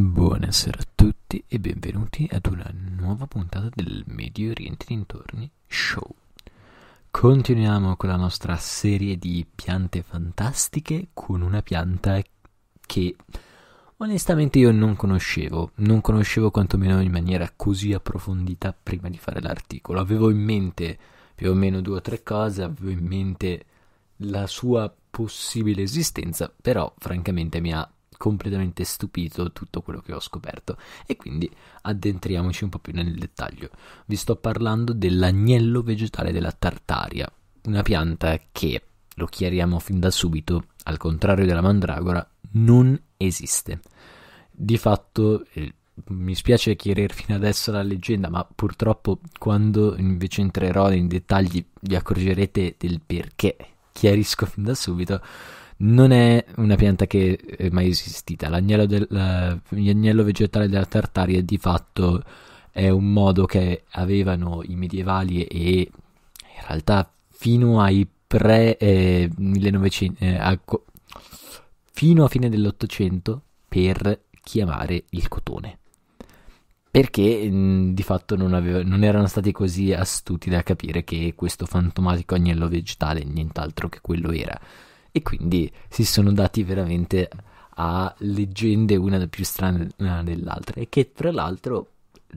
Buonasera a tutti e benvenuti ad una nuova puntata del Medio Oriente Dintorni Show. Continuiamo con la nostra serie di piante fantastiche con una pianta che onestamente io non conoscevo, non conoscevo quantomeno in maniera così approfondita prima di fare l'articolo. Avevo in mente più o meno due o tre cose, avevo in mente la sua possibile esistenza, però francamente mi ha completamente stupito tutto quello che ho scoperto e quindi addentriamoci un po' più nel dettaglio. Vi sto parlando dell'agnello vegetale della Tartaria, una pianta che, lo chiariamo fin da subito, al contrario della mandragora, non esiste. Di fatto, eh, mi spiace chiarire fino adesso la leggenda, ma purtroppo quando invece entrerò nei dettagli vi accorgerete del perché. Chiarisco fin da subito non è una pianta che è mai esistita. L'agnello, del, l'agnello vegetale della Tartaria di fatto è un modo che avevano i medievali e in realtà fino ai pre eh, 1900 eh, a, fino a fine dell'Ottocento per chiamare il cotone perché mm, di fatto non, aveva, non, erano stati così astuti da capire che questo fantomatico agnello vegetale nient'altro che quello era e quindi si sono dati veramente a leggende una più strana dell'altra e che tra l'altro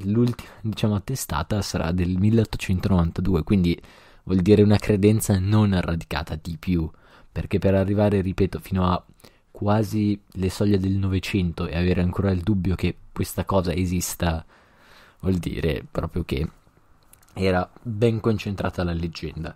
l'ultima diciamo attestata sarà del 1892 quindi vuol dire una credenza non radicata di più perché per arrivare ripeto fino a quasi le soglie del Novecento e avere ancora il dubbio che questa cosa esista vuol dire proprio che era ben concentrata la leggenda.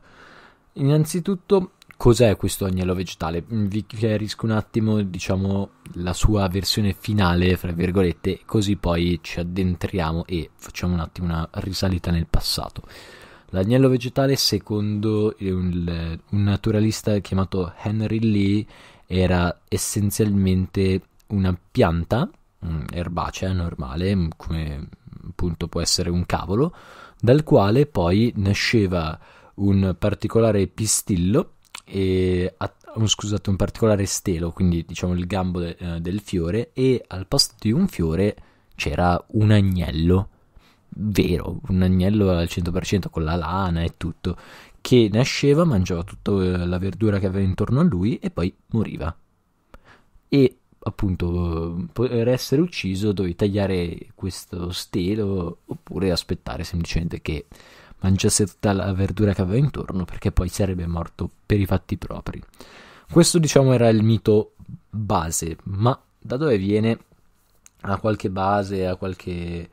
Innanzitutto cos'è questo agnello vegetale? Mm, vi chiarisco un attimo, diciamo, la sua versione finale, fra virgolette, così poi ci addentriamo e facciamo un attimo una risalita nel passato. L'agnello vegetale, secondo un, un naturalista chiamato Henry Lee, era essenzialmente una pianta mm, erbacea normale, mm, come appunto può essere un cavolo, dal quale poi nasceva un particolare pistillo e a, oh, scusate, un particolare stelo, quindi diciamo il gambo de, eh, del fiore, e al posto di un fiore c'era un agnello, vero, un agnello al 100% con la lana e tutto, che nasceva, mangiava tutta eh, la verdura che aveva intorno a lui e poi moriva. E appunto per essere ucciso dovevi tagliare questo stelo oppure aspettare semplicemente che mangiasse tutta la verdura che aveva intorno perché poi sarebbe morto per i fatti propri. Questo diciamo era il mito base, ma da dove viene? A qualche base, a qualche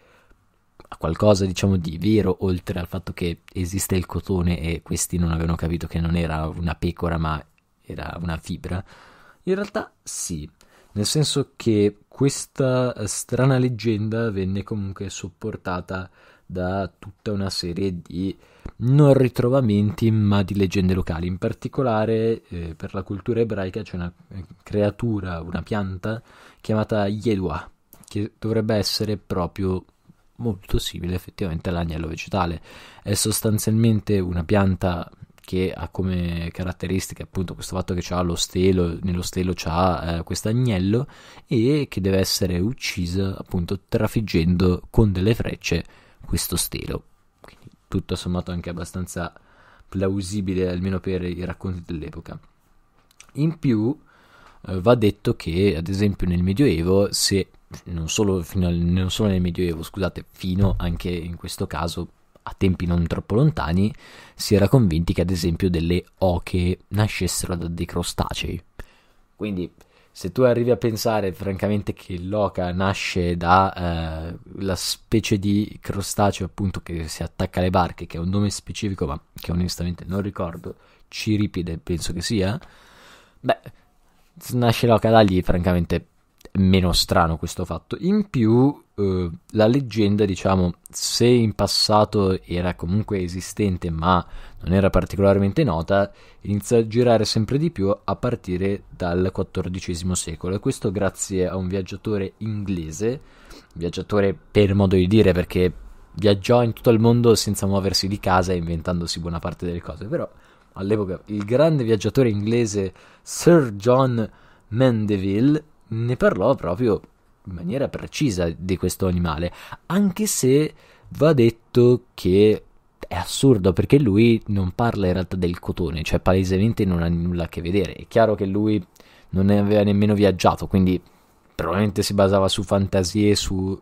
a qualcosa diciamo di vero oltre al fatto che esiste il cotone e questi non avevano capito che non era una pecora ma era una fibra? In realtà sì, nel senso che questa strana leggenda venne comunque sopportata da tutta una serie di non ritrovamenti ma di leggende locali. In particolare eh, per la cultura ebraica c'è una eh, creatura, una pianta chiamata Yedua, che dovrebbe essere proprio molto simile effettivamente all'agnello vegetale. È sostanzialmente una pianta che ha come caratteristica appunto questo fatto che ha lo stelo, nello stelo c'ha eh, questo agnello e che deve essere uccisa appunto trafiggendo con delle frecce questo stelo. Quindi, tutto sommato anche abbastanza plausibile, almeno per i racconti dell'epoca. In più eh, va detto che, ad esempio, nel Medioevo, se non solo, al, non solo nel Medioevo, scusate, fino anche in questo caso a tempi non troppo lontani, si era convinti che ad esempio delle oche nascessero da dei crostacei. Quindi se tu arrivi a pensare francamente che l'oca nasce da eh, la specie di crostaceo appunto che si attacca alle barche, che è un nome specifico ma che onestamente non ricordo, Ciripide penso che sia, beh, nasce l'oca da lì francamente è meno strano questo fatto. In più eh, la leggenda, diciamo, se in passato era comunque esistente ma non era particolarmente nota, inizia a girare sempre di più a partire dal XIV secolo. E questo grazie a un viaggiatore inglese, viaggiatore per modo di dire perché viaggiò in tutto il mondo senza muoversi di casa e inventandosi buona parte delle cose, però all'epoca il grande viaggiatore inglese Sir John Mandeville ne parlò proprio in maniera precisa di questo animale, anche se va detto che è assurdo perché lui non parla in realtà del cotone, cioè palesemente non ha nulla a che vedere. È chiaro che lui non ne aveva nemmeno viaggiato, quindi probabilmente si basava su fantasie, su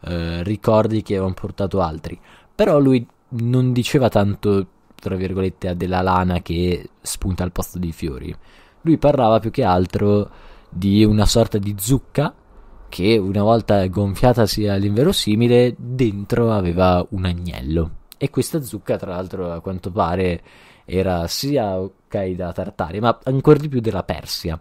eh, ricordi che avevano portato altri. Però lui non diceva tanto, tra virgolette, a della lana che spunta al posto dei fiori. Lui parlava più che altro di una sorta di zucca che una volta gonfiata sia l'inverosimile, dentro aveva un agnello e questa zucca tra l'altro a quanto pare era sia Caida Tartaria ma ancora di più della Persia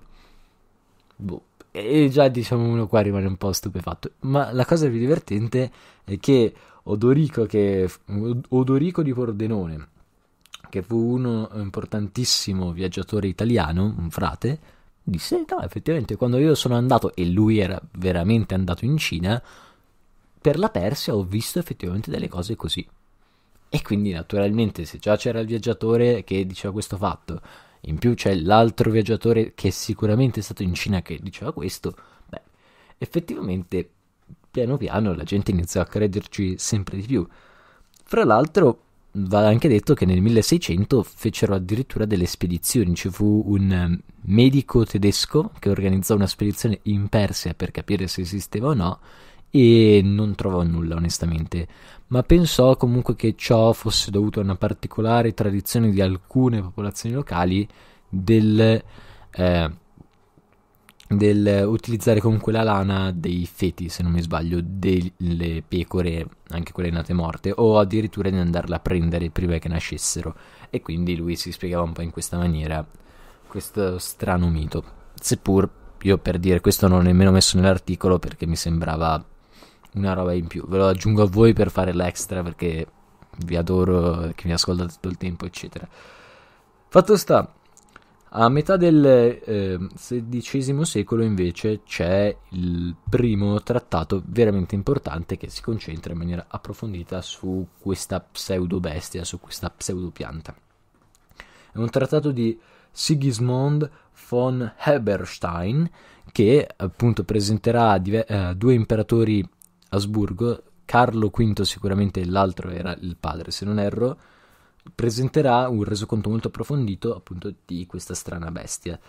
boh. e già diciamo uno qua rimane un po' stupefatto ma la cosa più divertente è che Odorico, che, Odorico di Pordenone che fu uno importantissimo viaggiatore italiano un frate disse no effettivamente quando io sono andato e lui era veramente andato in Cina per la Persia ho visto effettivamente delle cose così e quindi naturalmente se già c'era il viaggiatore che diceva questo fatto in più c'è l'altro viaggiatore che è sicuramente è stato in Cina che diceva questo beh effettivamente piano piano la gente iniziò a crederci sempre di più fra l'altro va anche detto che nel 1600 fecero addirittura delle spedizioni, ci fu un ehm, medico tedesco che organizzò una spedizione in Persia per capire se esisteva o no e non trovò nulla onestamente, ma pensò comunque che ciò fosse dovuto a una particolare tradizione di alcune popolazioni locali del... Eh, del utilizzare comunque la lana dei feti, se non mi sbaglio, delle pecore, anche quelle nate morte, o addirittura di andarla a prendere prima che nascessero. E quindi lui si spiegava un po' in questa maniera questo strano mito. Seppur io per dire questo non l'ho nemmeno messo nell'articolo perché mi sembrava una roba in più. Ve lo aggiungo a voi per fare l'extra perché vi adoro, che mi ascoltate tutto il tempo, eccetera. Fatto sta, a metà del XVI ehm, secolo invece c'è il primo trattato veramente importante che si concentra in maniera approfondita su questa pseudo bestia, su questa pseudo pianta. È un trattato di Sigismond von Heberstein che appunto presenterà dive- eh, due imperatori Asburgo, Carlo V sicuramente l'altro era il padre se non erro, presenterà un resoconto molto approfondito appunto di questa strana bestia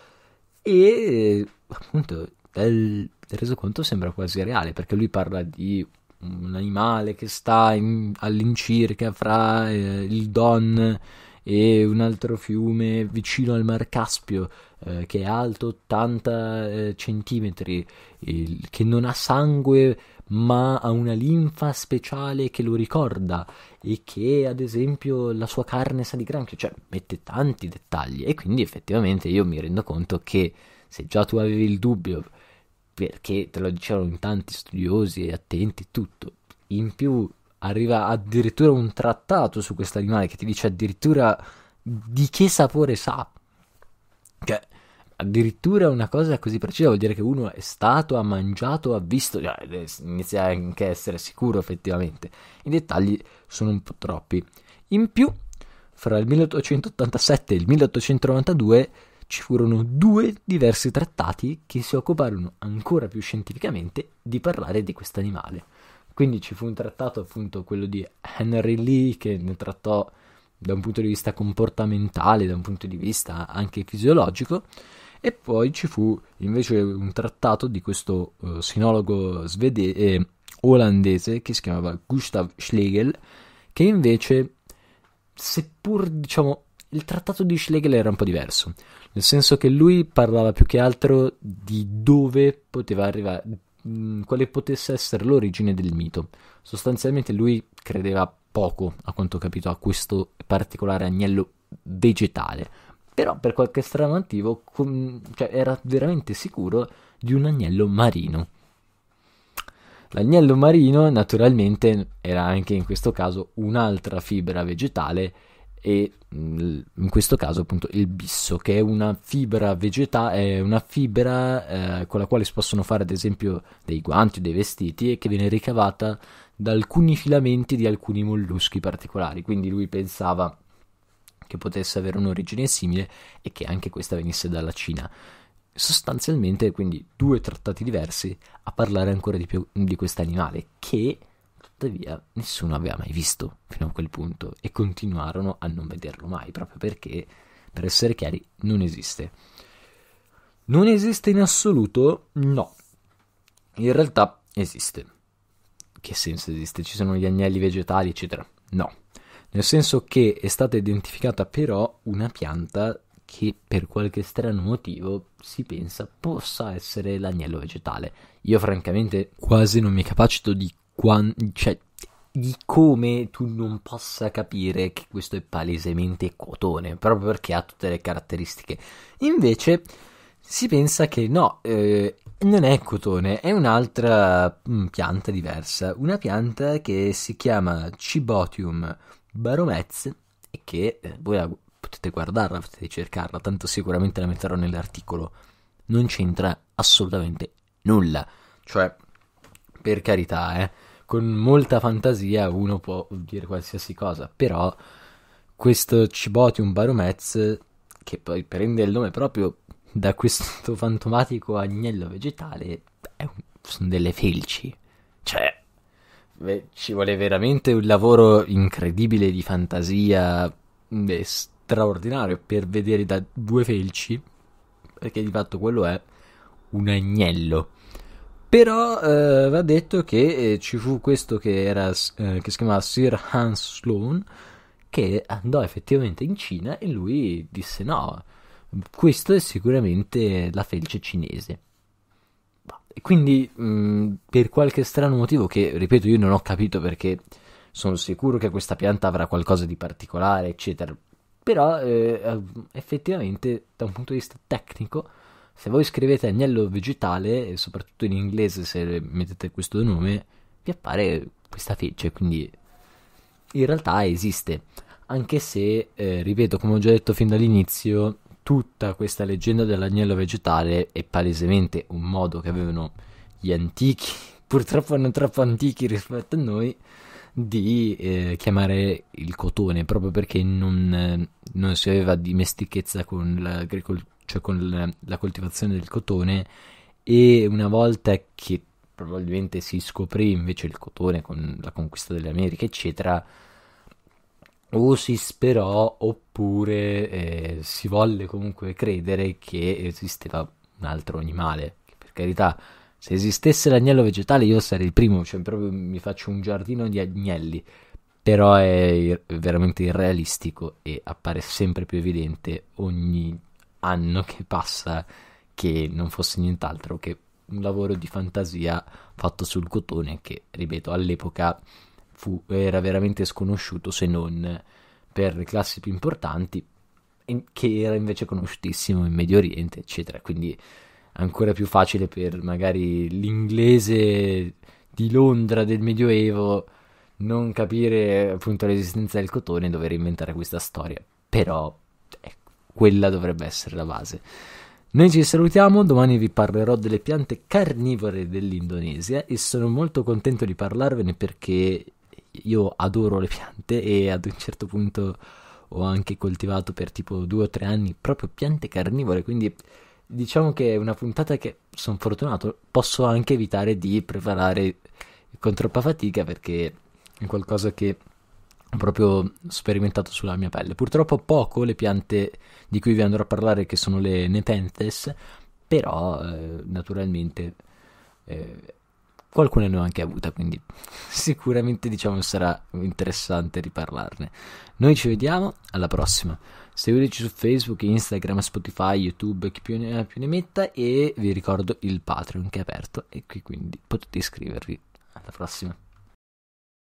e appunto il resoconto sembra quasi reale perché lui parla di un animale che sta in, all'incirca fra eh, il Don e un altro fiume vicino al Mar Caspio eh, che è alto 80 eh, centimetri, il, che non ha sangue ma ha una linfa speciale che lo ricorda e che ad esempio la sua carne sa di granchio, cioè mette tanti dettagli e quindi effettivamente io mi rendo conto che se già tu avevi il dubbio perché te lo dicevano in tanti studiosi e attenti tutto, in più arriva addirittura un trattato su questo animale che ti dice addirittura di che sapore sa. Cioè, addirittura una cosa così precisa vuol dire che uno è stato, ha mangiato, ha visto, cioè, inizia anche a essere sicuro effettivamente. I dettagli sono un po' troppi. In più, fra il 1887 e il 1892 ci furono due diversi trattati che si occuparono ancora più scientificamente di parlare di questo animale. Quindi ci fu un trattato appunto quello di Henry Lee che ne trattò da un punto di vista comportamentale, da un punto di vista anche fisiologico, e poi ci fu invece un trattato di questo uh, sinologo svede- eh, olandese che si chiamava Gustav Schlegel, che invece, seppur diciamo, il trattato di Schlegel era un po' diverso, nel senso che lui parlava più che altro di dove poteva arrivare, mh, quale potesse essere l'origine del mito. Sostanzialmente lui credeva poco, a quanto ho capito, a questo particolare agnello vegetale però per qualche strano motivo com- cioè, era veramente sicuro di un agnello marino. L'agnello marino naturalmente era anche in questo caso un'altra fibra vegetale e mm, in questo caso appunto il bisso che è una fibra vegetale, è una fibra eh, con la quale si possono fare ad esempio dei guanti o dei vestiti e che viene ricavata da alcuni filamenti di alcuni molluschi particolari, quindi lui pensava che potesse avere un'origine simile e che anche questa venisse dalla Cina. Sostanzialmente, quindi, due trattati diversi a parlare ancora di più di questo animale che tuttavia nessuno aveva mai visto fino a quel punto e continuarono a non vederlo mai proprio perché, per essere chiari, non esiste. Non esiste in assoluto? No. In realtà esiste. Che senso esiste? Ci sono gli agnelli vegetali, eccetera. No, nel senso che è stata identificata però una pianta che per qualche strano motivo si pensa possa essere l'agnello vegetale. Io francamente quasi non mi capacito di, quan- cioè, di come tu non possa capire che questo è palesemente cotone, proprio perché ha tutte le caratteristiche. Invece si pensa che no, eh, non è cotone, è un'altra mm, pianta diversa, una pianta che si chiama Cibotium Baromezze e che eh, voi la, potete guardarla, potete cercarla, tanto sicuramente la metterò nell'articolo. Non c'entra assolutamente nulla. Cioè, per carità, eh, con molta fantasia uno può dire qualsiasi cosa, però questo Cibotium Baromez, che poi prende il nome proprio da questo fantomatico agnello vegetale, un, sono delle felci. Cioè, Beh, ci vuole veramente un lavoro incredibile di fantasia beh, straordinario per vedere da due felci, perché di fatto quello è un agnello. Però eh, va detto che eh, ci fu questo che, era, eh, che si chiamava Sir Hans Sloan, che andò effettivamente in Cina e lui disse no, questo è sicuramente la felce cinese. Quindi, mh, mm, per qualche strano motivo che, ripeto, io non ho capito perché sono sicuro che questa pianta avrà qualcosa di particolare, eccetera. Però, eh, eh, effettivamente, da un punto di vista tecnico, se voi scrivete agnello vegetale, e soprattutto in inglese se mettete questo nome, vi appare questa feccia, quindi in realtà esiste. Anche se, eh, ripeto, come ho già detto fin dall'inizio, tutta questa leggenda dell'agnello vegetale è palesemente un modo che avevano gli antichi, purtroppo non troppo antichi rispetto a noi, di eh, chiamare il cotone proprio perché non, non si aveva dimestichezza con, cioè con la, la coltivazione del cotone e una volta che probabilmente si scoprì invece il cotone con la conquista delle Americhe eccetera o si sperò oppure eh, si volle comunque credere che esisteva un altro animale. Per carità, se esistesse l'agnello vegetale io sarei il primo, cioè proprio mi faccio un giardino di agnelli, però è veramente irrealistico e appare sempre più evidente ogni anno che passa che non fosse nient'altro che un lavoro di fantasia fatto sul cotone che, ripeto, all'epoca fu, era veramente sconosciuto se non per le classi più importanti, che era invece conosciutissimo in Medio Oriente, eccetera. Quindi ancora più facile per magari l'inglese di Londra del Medioevo non capire appunto l'esistenza del cotone e dover inventare questa storia. Però ecco, quella dovrebbe essere la base. Noi ci salutiamo, domani vi parlerò delle piante carnivore dell'Indonesia e sono molto contento di parlarvene perché io adoro le piante e ad un certo punto ho anche coltivato per tipo due o tre anni proprio piante carnivore, quindi diciamo che è una puntata che sono fortunato, posso anche evitare di preparare con troppa fatica perché è qualcosa che ho proprio sperimentato sulla mia pelle. Purtroppo poco le piante di cui vi andrò a parlare che sono le nepenthes, però eh, naturalmente eh, qualcuna ne ho anche avuta, quindi sicuramente diciamo sarà interessante riparlarne. Noi ci vediamo alla prossima. Seguiteci su Facebook, Instagram, Spotify, YouTube, chi più ne, più ne metta e vi ricordo il Patreon che è aperto e qui quindi potete iscrivervi. Alla prossima.